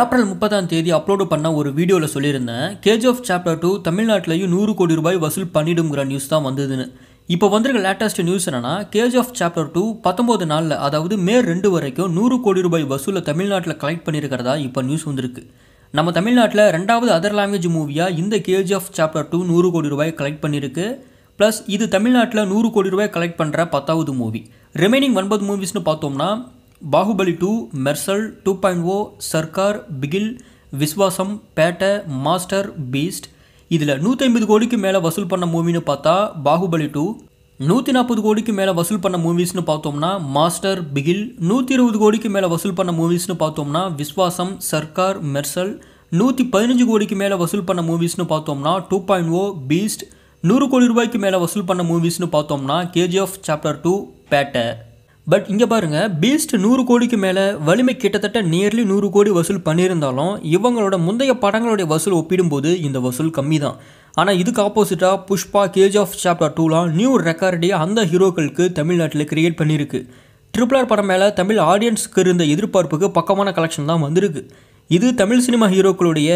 April முப்பதாம் தேதி upload பண்ண ஒரு வீடியோவில் சொல்லியிருந்தேன் ஆஃப் சாப்டர் டூ தமிழ்நாட்டிலையும் நூறு கோடி ரூபாய் வசூல் பண்ணிடுங்கிற நியூஸ் தான் வந்ததுன்னு இப்போ வந்திருக்க லேட்டஸ்ட் நியூஸ் என்னென்னா ஆஃப் சாப்டர் டூ பத்தொம்போது நாளில் அதாவது மே ரெண்டு வரைக்கும் நூறு கோடி ரூபாய் வசூலை தமிழ்நாட்டில் கலெக்ட் பண்ணியிருக்கிறதா இப்போ நியூஸ் வந்திருக்கு நம்ம தமிழ்நாட்டில் ரெண்டாவது அதர் லாங்குவேஜ் மூவியாக இந்த ஆஃப் சாப்டர் டூ நூறு கோடி ரூபாய் கலெக்ட் பண்ணியிருக்கு ப்ளஸ் இது தமிழ்நாட்டில் நூறு கோடி ரூபாய் கலெக்ட் பண்ணுற பத்தாவது மூவி ரிமைனிங் ஒன்பது மூவிஸ்னு பார்த்தோம்னா बाहुबली 2, मर्सल 2.0, सरकार, बिगिल, विश्वासम, पैटा, मास्टर, बीस्ट. इधर 150 कोटीக்கு மேல வசூல் பண்ண மூவிஸ்னு பார்த்தா, बाहुबली 2 140 कोटीக்கு மேல வசூல் பண்ண மூவிஸ்னு பார்த்தோம்னா, मास्टर, बिगिल 120 कोटीக்கு மேல வசூல் பண்ண மூவிஸ்னு பார்த்தோம்னா, विश्वासम, सरकार, मर्सल 115 कोटीக்கு மேல வசூல் பண்ண மூவிஸ்னு பார்த்தோம்னா, 2.0, बीस्ट 100 கோடிக்கு மேல வசூல் பண்ண மூவிஸ்னு பார்த்தோம்னா, KGF चैप्टर 2, पैटा பட் இங்கே பாருங்கள் பீஸ்ட் நூறு கோடிக்கு மேலே வலிமை கிட்டத்தட்ட நியர்லி நூறு கோடி வசூல் பண்ணியிருந்தாலும் இவங்களோட முந்தைய படங்களுடைய வசூல் ஒப்பிடும்போது இந்த வசூல் கம்மி தான் ஆனால் இதுக்கு ஆப்போசிட்டாக புஷ்பா கேஜ் ஆஃப் சாப்டர் டூலாம் நியூ ரெக்கார்டே அந்த ஹீரோக்களுக்கு தமிழ்நாட்டில் கிரியேட் பண்ணியிருக்கு ட்ரிபிள் ஆர் படம் மேலே தமிழ் ஆடியன்ஸுக்கு இருந்த எதிர்பார்ப்புக்கு பக்கமான கலெக்ஷன் தான் வந்திருக்கு இது தமிழ் சினிமா ஹீரோக்களுடைய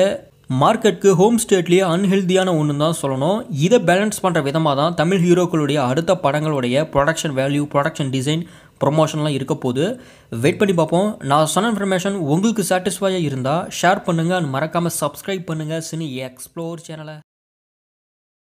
மார்க்கெட்டுக்கு ஹோம் ஸ்டேட்லேயே அன்ஹெல்தியான ஒன்று தான் சொல்லணும் இதை பேலன்ஸ் பண்ணுற விதமாக தான் தமிழ் ஹீரோக்களுடைய அடுத்த படங்களுடைய ப்ரொடக்ஷன் வேல்யூ ப்ரொடக்ஷன் டிசைன் ப்ரொமோஷன்லாம் இருக்க போது வெயிட் பண்ணி பார்ப்போம் நான் சொன்ன இன்ஃபர்மேஷன் உங்களுக்கு சாட்டிஸ்ஃபையாக இருந்தால் ஷேர் பண்ணுங்கள் அண்ட் மறக்காமல் சப்ஸ்கிரைப் பண்ணுங்கள் சினி எக்ஸ்ப்ளோர் சேனலை